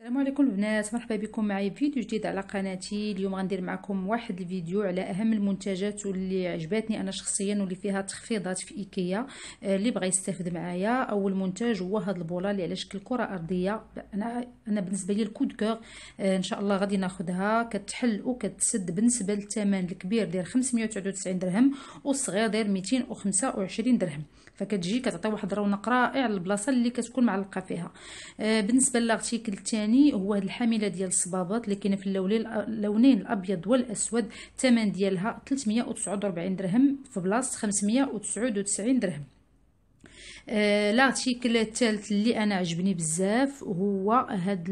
السلام عليكم البنات مرحبا بكم معايا فيديو جديد على قناتي اليوم غندير معكم واحد الفيديو على اهم المنتجات واللي عجبتني انا شخصيا واللي فيها تخفيضات في ايكيا آه، اللي بغى يستافد معايا اول منتج هو هاد البوله اللي على شكل كره ارضيه انا انا بالنسبه لي الكود كور آه، ان شاء الله غادي ناخذها كتحل وكتسد بالنسبه للثمن الكبير ديال 599 درهم والصغير ديال 225 درهم فكتجي كتعطي واحد الرونق رائع للبلاصه اللي كتكون معلقه فيها آه، بالنسبه لارتيكل الثاني الثاني هو الحامله ديال الصبابات اللي كاينه في اللونين الابيض والاسود الثمن ديالها 349 درهم في بلاصه 599 درهم آه لارتيكل الثالث اللي انا عجبني بزاف هو هاد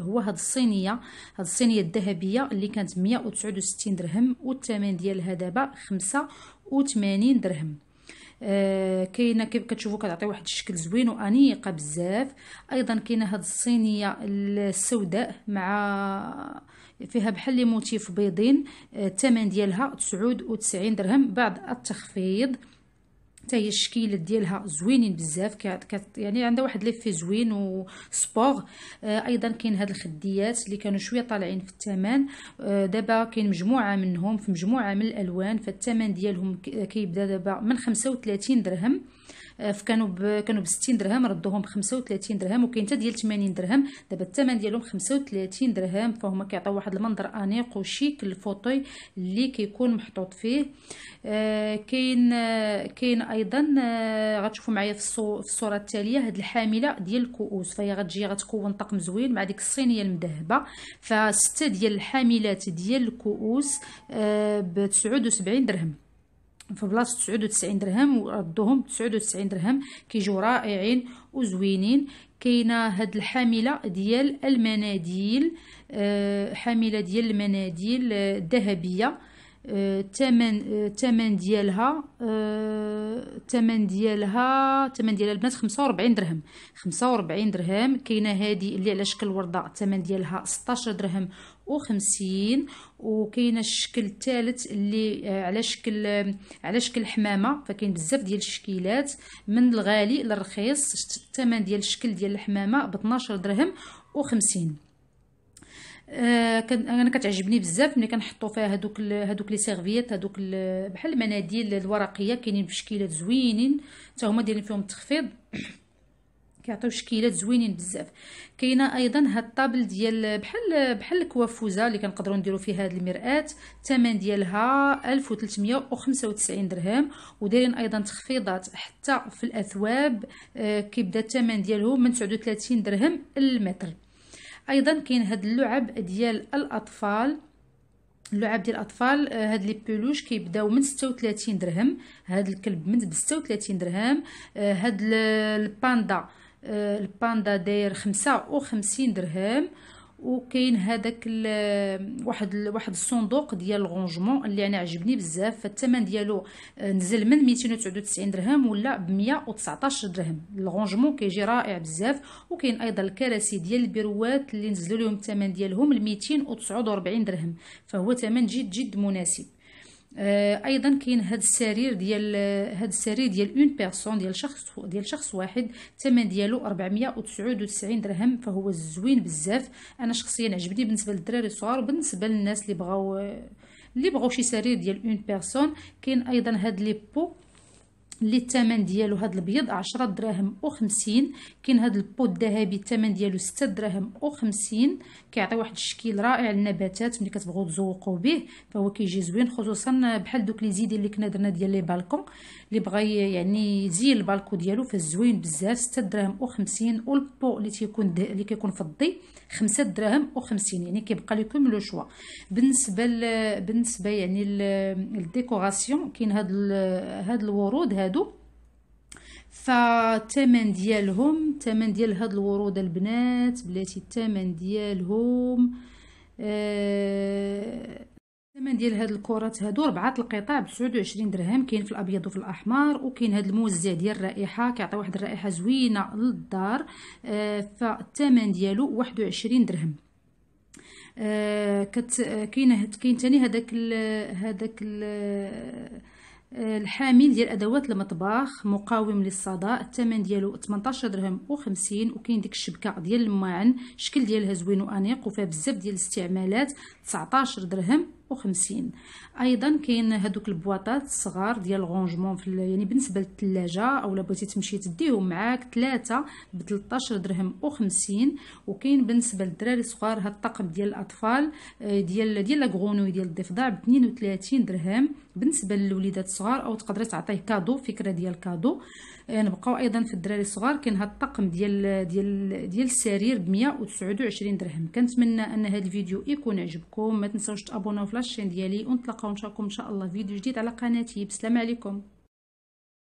هو هاد الصينيه هاد الصينيه الذهبيه اللي كانت 169 درهم والثمن ديالها دابا 85 درهم آه كاينه كيف كتشوفوا كتعطي واحد الشكل زوين وانيقه بزاف ايضا كاينه هاد الصينيه السوداء مع فيها بحال لي موتيف بيضين آه، الثمن ديالها 99 درهم بعد التخفيض حتى هي الشكيلات ديالها زوينين بزاف كت يعني عندها واحد ليفي زوين وسبور آه ايضا كاين هاد الخديات اللي كانوا شويه طالعين في الثمن آه دابا كاين مجموعه منهم في مجموعه من الالوان فالثمن ديالهم كيبدا دابا من 35 درهم آه، فكانوا ب... كانوا ب 60 درهم ردوهم ب 35 درهم وكاين حتى ديال 80 درهم دابا الثمن ديالهم 35 درهم فهما كيعطيو واحد المنظر انيق وشيك للفوطوي اللي كيكون محطوط فيه آه، كاين آه، كاين ايضا آه غتشوفوا معايا في, الصو... في الصوره التاليه هاد الحامله ديال الكؤوس فهي غتجي غتكون طقم زوين مع ديك الصينيه المذهبه فسته ديال الحاملات ديال الكؤوس بتسعود ب 79 درهم في بلاصه 99 درهم وردوهم 99 درهم كيجيو رائعين وزوينين كاينه هاد الحامله ديال المناديل آه، حامله ديال المناديل آه، الذهبيه آه الثمن الثمن ديالها الثمن آه، ديالها الثمن ديال البنات 45 درهم 45 درهم كاينه هذه اللي على شكل ورده الثمن ديالها 16 درهم و50 وكاينه الشكل الثالث اللي آه، على شكل آه، على شكل حمامه فكاين بزاف ديال الشكيلات من الغالي للرخيص الثمن ديال الشكل ديال الحمامه ب 12 درهم و50 آه، انا كتعجبني بزاف ملي كنحطو فيها هذوك هذوك لي سيرفييت هذوك بحال المناديل الورقيه كاينين بشكيلات زوينين حتى هما دايرين فيهم تخفيض كيعطيو شكيلات زوينين بزاف كاينه ايضا هاد الطابل ديال بحال بحال الكوافوزه اللي كنقدروا نديروا فيها هاد المرآه الثمن ديالها 1395 درهم ودايرين ايضا تخفيضات حتى في الاثواب آه، كيبدا الثمن ديالهم من 39 درهم المتر ايضا كاين هاد اللعب ديال الاطفال اللعب ديال الاطفال آه، هاد لي بلوش كيبداو من 36 درهم هاد الكلب من 36 درهم آه، هاد الباندا آه، الباندا داير 55 درهم وكاين هذاك واحد واحد الصندوق ديال الغونجمون اللي انا عجبني بزاف فالثمن ديالو آه، نزل من 299 درهم ولا ب 119 درهم الغونجمون كيجي رائع بزاف وكاين ايضا الكراسي ديال البيروات اللي نزلوا لهم الثمن ديالهم ل 249 درهم فهو ثمن جد جد مناسب آه، ايضا كاين هذا السرير ديال هذا السرير ديال اون بيرسون ديال شخص ديال شخص واحد الثمن ديالو 499 درهم فهو زوين بزاف انا شخصيا عجبني بالنسبه للدراري الصغار وبالنسبه للناس اللي بغاو اللي بغاو شي سرير ديال اون بيرسون كاين ايضا هاد لي بو اللي الثمن ديالو هاد البيض 10 دراهم و50 كاين هاد البوت الذهبي الثمن ديالو 6 دراهم و50 كيعطي واحد الشكل رائع للنباتات ملي كتبغوا تزوقوا به فهو كيجي زوين خصوصا بحال دوك لي زيدين اللي كنا درنا ديال لي بالكون اللي بغى يعني يزين البالكو ديالو فزوين بزاف 6 دراهم و50 والبو اللي تيكون اللي كيكون فضي 5 دراهم و50 يعني كيبقى لكم لو شوا بالنسبه بالنسبه يعني للديكوراسيون كاين هاد هاد الورود هاد هادو فالثمن ديالهم الثمن ديال هاد الورود البنات بلاتي الثمن ديالهم آه، الثمن ديال هاد الكرات هادو ربعه القطع ب 29 درهم كاين في الابيض وفي الاحمر وكاين هاد الموزع ديال الرائحه كيعطي واحد الرائحه زوينه للدار آه، فالثمن ديالو 21 درهم آه، كت كاين كاين ثاني هذاك هذاك آه، الحامل ديال ادوات المطبخ مقاوم للصدى الثمن ديالو 18 درهم و50 وكاين ديك الشبكه ديال الماعن الشكل ديالها زوين وانيق وفيها بزاف ديال الاستعمالات 19 درهم وخمسين ايضا كاين هذوك البواطات الصغار ديال الغونجمون في يعني بالنسبه للثلاجه او بغيتي تمشي تديهم معاك ثلاثه ب 13 درهم و50 وكاين بالنسبه للدراري الصغار هاد الطقم ديال الاطفال آه، ديال ديال لاغونوي ديال الضفدع ب 32 درهم بالنسبه للوليدات الصغار او تقدري تعطيه كادو فكره ديال كادو آه، نبقاو ايضا في الدراري الصغار كاين هاد الطقم ديال ديال ديال السرير ب 129 درهم كنتمنى ان هذا الفيديو يكون عجبكم ما تنساوش تابوناو في لاشين ديالي ونتلاقاو نشاركم ان شاء الله فيديو جديد على قناتي بسلام عليكم